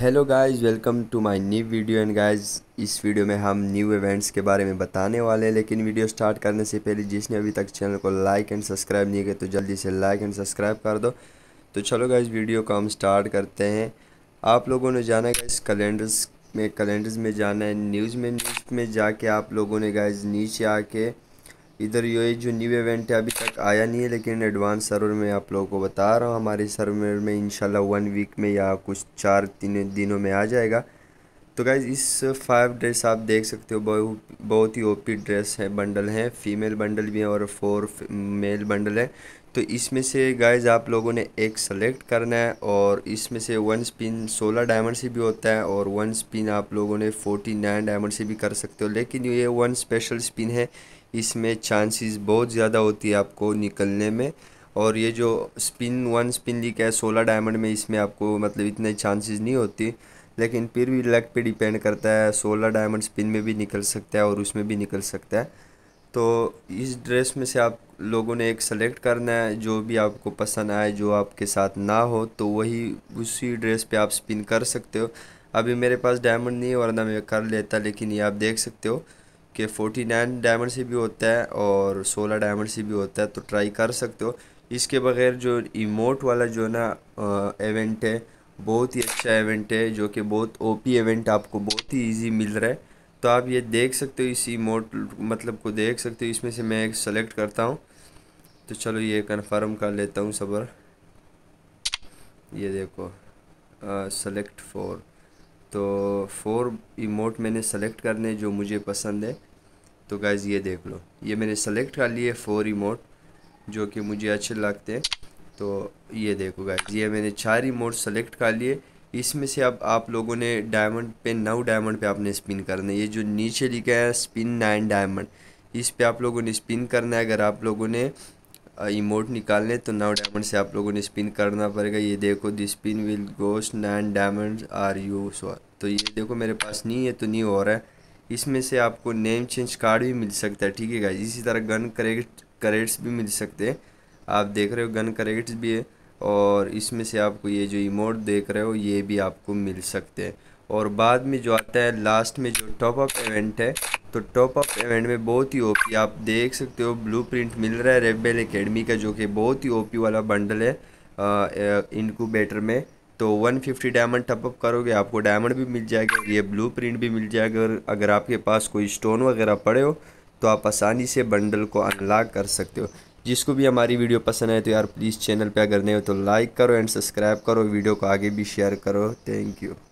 hello guys welcome to my new video and guys इस video में हम new events के बारे में बताने वाले हैं लेकिन वीडियो स्टार्ट करने से पहले जिसने अभी तक चैनल को लाइक एंड सब्सक्राइब नहीं किया तो जल्दी से लाइक एंड सब्सक्राइब कर दो तो चलो गाइस वीडियो को हम स्टार्ट करते हैं आप लोगों ने जाना है इस कैलेंडर्स में कैलेंडर्स में जाना है न्यूज़ में न्यूज़ में जाके आप लोगों ने गाइज नीचे आके इधर यो जो न्यू इवेंट है अभी तक आया नहीं है लेकिन एडवांस सर्वर में आप लोगों को बता रहा हूँ हमारे सर्वर में इंशाल्लाह वन वीक में या कुछ चार तीन दिनों में आ जाएगा तो गाइज इस फाइव ड्रेस आप देख सकते हो बहुत बहुत ही ओपी ड्रेस है बंडल है फीमेल बंडल भी है और फोर मेल बंडल है तो इसमें से गाइज आप लोगों ने एक सेलेक्ट करना है और इसमें से वन स्पिन सोलह डायमंड से भी होता है और वन स्पिन आप लोगों ने नाइन डायमंड से भी कर सकते हो लेकिन ये वन स्पेशल स्पिन है इसमें चांसेस बहुत ज़्यादा होती है आपको निकलने में और ये जो स्पिन वन स्पिन लीक है सोलह डायमंड में इसमें आपको मतलब इतने चांसेस नहीं होती लेकिन फिर भी लक पे डिपेंड करता है सोलह डायमंड स्पिन में भी निकल सकता है और उसमें भी निकल सकता है तो इस ड्रेस में से आप लोगों ने एक सेलेक्ट करना है जो भी आपको पसंद आए जो आपके साथ ना हो तो वही उसी ड्रेस पे आप स्पिन कर सकते हो अभी मेरे पास डायमंड नहीं है वरना मैं कर लेता लेकिन ये आप देख सकते हो कि फोर्टी नाइन डायमंड से भी होता है और सोलह डायमंड से भी होता है तो ट्राई कर सकते हो इसके बगैर जो इमोट वाला जो ना इवेंट है बहुत ही अच्छा इवेंट है जो कि बहुत ओपी इवेंट आपको बहुत ही इजी मिल रहा है तो आप ये देख सकते हो इसी मोट मतलब को देख सकते हो इसमें से मैं एक सेलेक्ट करता हूँ तो चलो ये कन्फर्म कर लेता हूँ सबर ये देखो सेलेक्ट फोर तो फोर इमोट मैंने सेलेक्ट करने जो मुझे पसंद है तो गाइज़ ये देख लो ये मैंने सेलेक्ट कर लिए फ़ोर इमोट जो कि मुझे अच्छे लगते हैं तो ये देखो गाइज ये मैंने चार ही मोड सेलेक्ट कर लिए इसमें से अब आप लोगों ने डायमंड पे नौ डायमंड पे आपने स्पिन करना है ये जो नीचे लिखा है स्पिन नाइन डायमंड इस पे आप लोगों ने स्पिन करना है अगर आप लोगों ने इमोट निकालने तो नौ डायमंड से आप लोगों ने स्पिन करना पड़ेगा ये देखो this spin will cost nine diamond are you so तो ये देखो मेरे पास नहीं है तो नहीं हो रहा है इसमें से आपको नेम चेंज कार्ड भी मिल सकता है ठीक है गाइज इसी तरह गन करेट करेट्स भी मिल सकते हैं आप देख रहे हो गन करेक्ट्स भी है और इसमें से आपको ये जो इमोट देख रहे हो ये भी आपको मिल सकते हैं और बाद में जो आता है लास्ट में जो टॉप अप इवेंट है तो टॉप अप इवेंट में बहुत ही ओपी आप देख सकते हो ब्लूप्रिंट मिल रहा है रेबेल एकेडमी का जो कि बहुत ही ओपी वाला बंडल है इनक्यूबेटर में तो 150 डायमंड टपअप करोगे आपको डायमंड भी मिल जाएगा ये ब्लू प्रिंट भी मिल जाएगा और अगर आपके पास कोई स्टोन वगैरह पड़े हो तो आप आसानी से बंडल को अनलॉक कर सकते हो जिसको भी हमारी वीडियो पसंद आए तो यार प्लीज़ चैनल पर अगर नहीं हो तो लाइक करो एंड सब्सक्राइब करो वीडियो को आगे भी शेयर करो थैंक यू